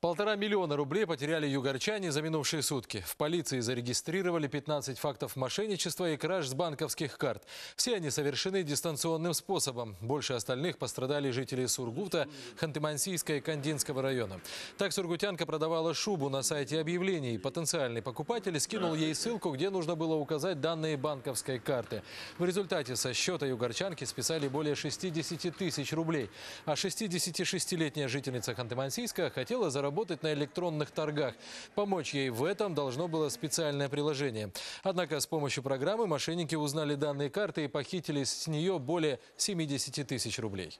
Полтора миллиона рублей потеряли югорчане за минувшие сутки. В полиции зарегистрировали 15 фактов мошенничества и краж с банковских карт. Все они совершены дистанционным способом. Больше остальных пострадали жители Сургута, Ханты-Мансийска и Кандинского района. Так сургутянка продавала шубу на сайте объявлений. Потенциальный покупатель скинул ей ссылку, где нужно было указать данные банковской карты. В результате со счета югорчанки списали более 60 тысяч рублей. А 66-летняя жительница Ханты-Мансийска хотела заработать работать на электронных торгах. Помочь ей в этом должно было специальное приложение. Однако с помощью программы мошенники узнали данные карты и похитили с нее более 70 тысяч рублей.